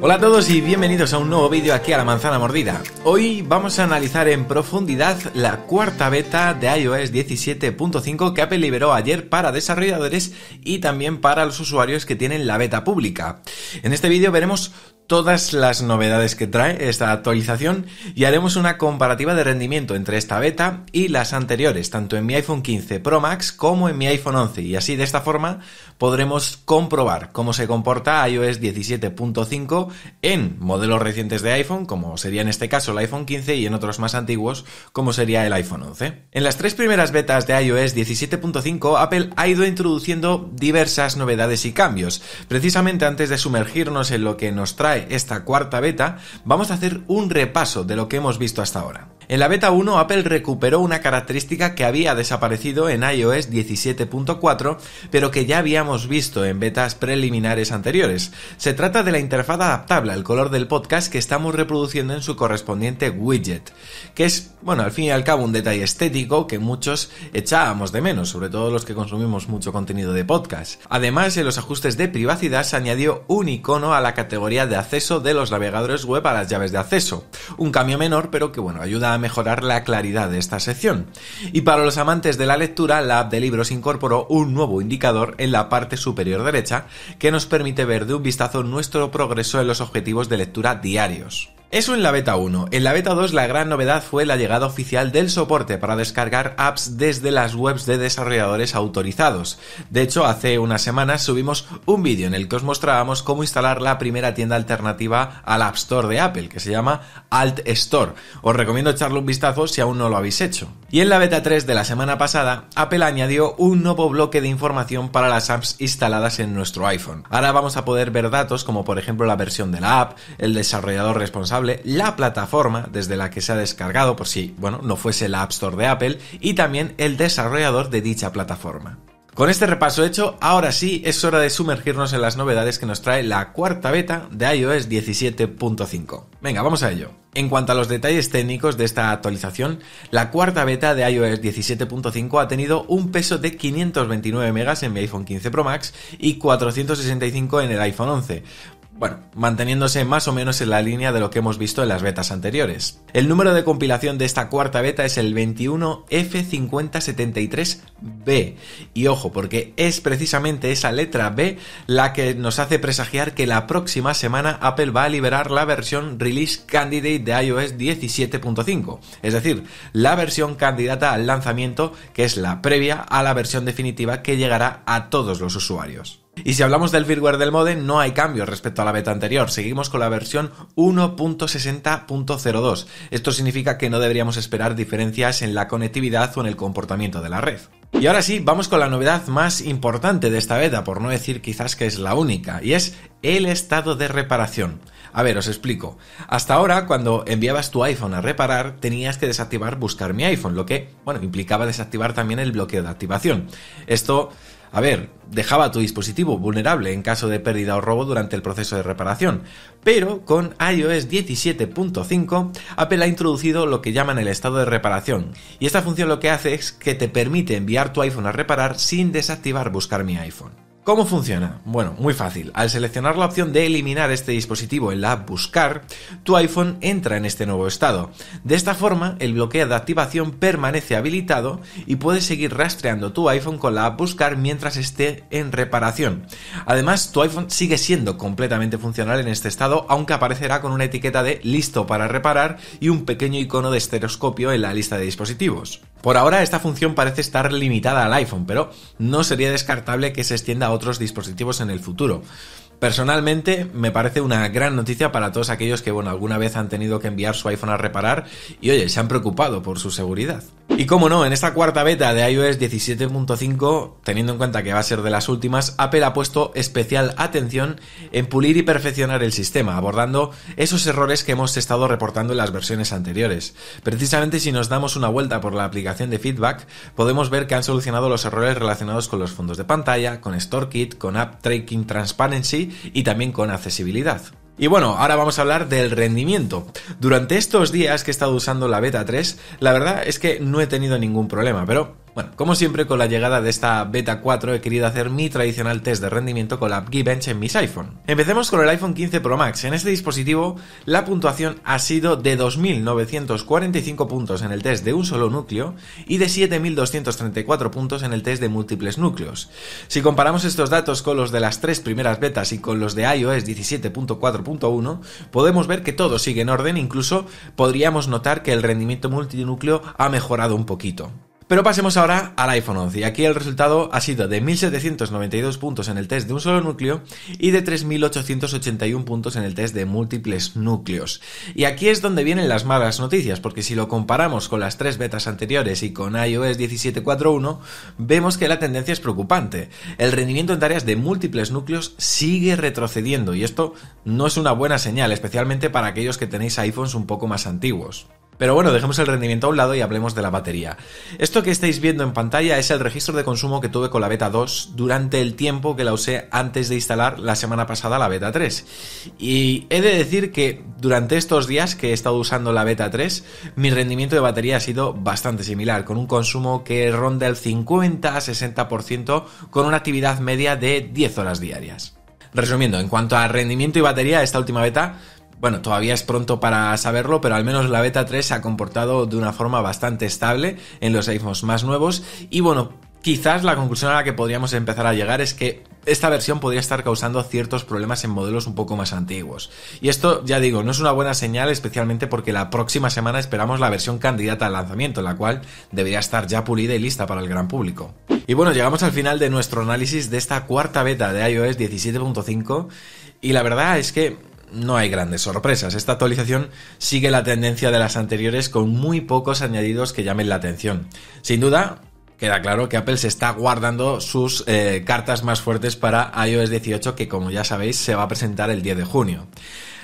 Hola a todos y bienvenidos a un nuevo vídeo aquí a la manzana mordida. Hoy vamos a analizar en profundidad la cuarta beta de iOS 17.5 que Apple liberó ayer para desarrolladores y también para los usuarios que tienen la beta pública. En este vídeo veremos todas las novedades que trae esta actualización y haremos una comparativa de rendimiento entre esta beta y las anteriores, tanto en mi iPhone 15 Pro Max como en mi iPhone 11. Y así de esta forma podremos comprobar cómo se comporta iOS 17.5 en modelos recientes de iPhone, como sería en este caso el iPhone 15 y en otros más antiguos, como sería el iPhone 11. En las tres primeras betas de iOS 17.5, Apple ha ido introduciendo diversas novedades y cambios. Precisamente antes de sumergirnos en lo que nos trae esta cuarta beta, vamos a hacer un repaso de lo que hemos visto hasta ahora. En la beta 1 Apple recuperó una característica que había desaparecido en iOS 17.4, pero que ya habíamos visto en betas preliminares anteriores. Se trata de la interfaz adaptable al color del podcast que estamos reproduciendo en su correspondiente widget, que es, bueno, al fin y al cabo un detalle estético que muchos echábamos de menos, sobre todo los que consumimos mucho contenido de podcast. Además, en los ajustes de privacidad se añadió un icono a la categoría de acceso de los navegadores web a las llaves de acceso. Un cambio menor, pero que bueno, ayuda a mejorar la claridad de esta sección. Y para los amantes de la lectura, la app de libros incorporó un nuevo indicador en la parte superior derecha que nos permite ver de un vistazo nuestro progreso en los objetivos de lectura diarios. Eso en la beta 1. En la beta 2 la gran novedad fue la llegada oficial del soporte para descargar apps desde las webs de desarrolladores autorizados. De hecho, hace unas semanas subimos un vídeo en el que os mostrábamos cómo instalar la primera tienda alternativa al App Store de Apple, que se llama Alt Store. Os recomiendo echarle un vistazo si aún no lo habéis hecho. Y en la beta 3 de la semana pasada, Apple añadió un nuevo bloque de información para las apps instaladas en nuestro iPhone. Ahora vamos a poder ver datos como por ejemplo la versión de la app, el desarrollador responsable, la plataforma desde la que se ha descargado por si, bueno, no fuese la App Store de Apple y también el desarrollador de dicha plataforma. Con este repaso hecho, ahora sí es hora de sumergirnos en las novedades que nos trae la cuarta beta de iOS 17.5. Venga, vamos a ello. En cuanto a los detalles técnicos de esta actualización, la cuarta beta de iOS 17.5 ha tenido un peso de 529 megas en mi iPhone 15 Pro Max y 465 en el iPhone 11, bueno, manteniéndose más o menos en la línea de lo que hemos visto en las betas anteriores. El número de compilación de esta cuarta beta es el 21F5073B. Y ojo, porque es precisamente esa letra B la que nos hace presagiar que la próxima semana Apple va a liberar la versión Release Candidate de iOS 17.5. Es decir, la versión candidata al lanzamiento que es la previa a la versión definitiva que llegará a todos los usuarios. Y si hablamos del firmware del modem, no hay cambios respecto a la beta anterior. Seguimos con la versión 1.60.02. Esto significa que no deberíamos esperar diferencias en la conectividad o en el comportamiento de la red. Y ahora sí, vamos con la novedad más importante de esta beta, por no decir quizás que es la única, y es el estado de reparación. A ver, os explico. Hasta ahora, cuando enviabas tu iPhone a reparar, tenías que desactivar buscar mi iPhone, lo que, bueno, implicaba desactivar también el bloqueo de activación. Esto a ver, dejaba tu dispositivo vulnerable en caso de pérdida o robo durante el proceso de reparación, pero con iOS 17.5 Apple ha introducido lo que llaman el estado de reparación, y esta función lo que hace es que te permite enviar tu iPhone a reparar sin desactivar buscar mi iPhone. ¿Cómo funciona? Bueno, muy fácil. Al seleccionar la opción de eliminar este dispositivo en la app Buscar, tu iPhone entra en este nuevo estado. De esta forma, el bloqueo de activación permanece habilitado y puedes seguir rastreando tu iPhone con la app Buscar mientras esté en reparación. Además, tu iPhone sigue siendo completamente funcional en este estado, aunque aparecerá con una etiqueta de listo para reparar y un pequeño icono de estereoscopio en la lista de dispositivos. Por ahora, esta función parece estar limitada al iPhone, pero no sería descartable que se extienda a otros dispositivos en el futuro. Personalmente me parece una gran noticia para todos aquellos que, bueno, alguna vez han tenido que enviar su iPhone a reparar y, oye, se han preocupado por su seguridad. Y como no, en esta cuarta beta de iOS 17.5, teniendo en cuenta que va a ser de las últimas, Apple ha puesto especial atención en pulir y perfeccionar el sistema, abordando esos errores que hemos estado reportando en las versiones anteriores. Precisamente si nos damos una vuelta por la aplicación de feedback, podemos ver que han solucionado los errores relacionados con los fondos de pantalla, con StoreKit, con App Tracking Transparency y también con accesibilidad. Y bueno, ahora vamos a hablar del rendimiento. Durante estos días que he estado usando la beta 3, la verdad es que no he tenido ningún problema, pero bueno, como siempre con la llegada de esta beta 4 he querido hacer mi tradicional test de rendimiento con la en mis iPhone. Empecemos con el iPhone 15 Pro Max. En este dispositivo la puntuación ha sido de 2.945 puntos en el test de un solo núcleo y de 7.234 puntos en el test de múltiples núcleos. Si comparamos estos datos con los de las tres primeras betas y con los de iOS 17.4.1, podemos ver que todo sigue en orden, incluso podríamos notar que el rendimiento multinúcleo ha mejorado un poquito. Pero pasemos ahora al iPhone 11. Y aquí el resultado ha sido de 1.792 puntos en el test de un solo núcleo y de 3.881 puntos en el test de múltiples núcleos. Y aquí es donde vienen las malas noticias, porque si lo comparamos con las tres betas anteriores y con iOS 17.4.1, vemos que la tendencia es preocupante. El rendimiento en tareas de múltiples núcleos sigue retrocediendo y esto no es una buena señal, especialmente para aquellos que tenéis iPhones un poco más antiguos. Pero bueno, dejemos el rendimiento a un lado y hablemos de la batería. Esto que estáis viendo en pantalla es el registro de consumo que tuve con la beta 2 durante el tiempo que la usé antes de instalar la semana pasada la beta 3. Y he de decir que durante estos días que he estado usando la beta 3, mi rendimiento de batería ha sido bastante similar, con un consumo que ronda el 50-60% con una actividad media de 10 horas diarias. Resumiendo, en cuanto a rendimiento y batería, esta última beta bueno, todavía es pronto para saberlo, pero al menos la beta 3 se ha comportado de una forma bastante estable en los iPhones más nuevos. Y bueno, quizás la conclusión a la que podríamos empezar a llegar es que esta versión podría estar causando ciertos problemas en modelos un poco más antiguos. Y esto, ya digo, no es una buena señal, especialmente porque la próxima semana esperamos la versión candidata al lanzamiento, la cual debería estar ya pulida y lista para el gran público. Y bueno, llegamos al final de nuestro análisis de esta cuarta beta de iOS 17.5 y la verdad es que no hay grandes sorpresas. Esta actualización sigue la tendencia de las anteriores con muy pocos añadidos que llamen la atención. Sin duda, queda claro que Apple se está guardando sus eh, cartas más fuertes para iOS 18 que como ya sabéis se va a presentar el 10 de junio.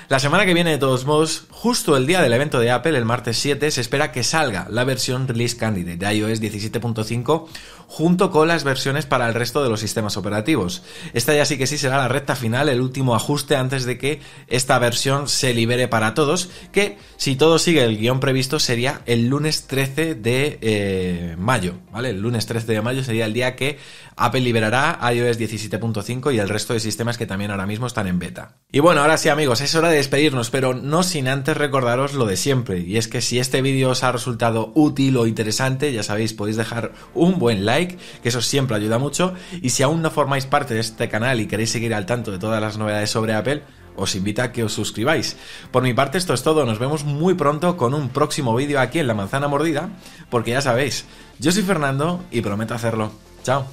La semana que viene, de todos modos, justo el día del evento de Apple, el martes 7, se espera que salga la versión Release Candidate de iOS 17.5 junto con las versiones para el resto de los sistemas operativos. Esta ya sí que sí será la recta final, el último ajuste antes de que esta versión se libere para todos, que si todo sigue el guión previsto sería el lunes 13 de eh, mayo, ¿vale? El lunes 13 de mayo sería el día que Apple liberará iOS 17.5 y el resto de sistemas que también ahora mismo están en beta. Y bueno, ahora sí amigos, es hora de despedirnos, pero no sin antes recordaros lo de siempre. Y es que si este vídeo os ha resultado útil o interesante, ya sabéis, podéis dejar un buen like, que eso siempre ayuda mucho. Y si aún no formáis parte de este canal y queréis seguir al tanto de todas las novedades sobre Apple, os invito a que os suscribáis. Por mi parte esto es todo, nos vemos muy pronto con un próximo vídeo aquí en La Manzana Mordida, porque ya sabéis, yo soy Fernando y prometo hacerlo. Chao.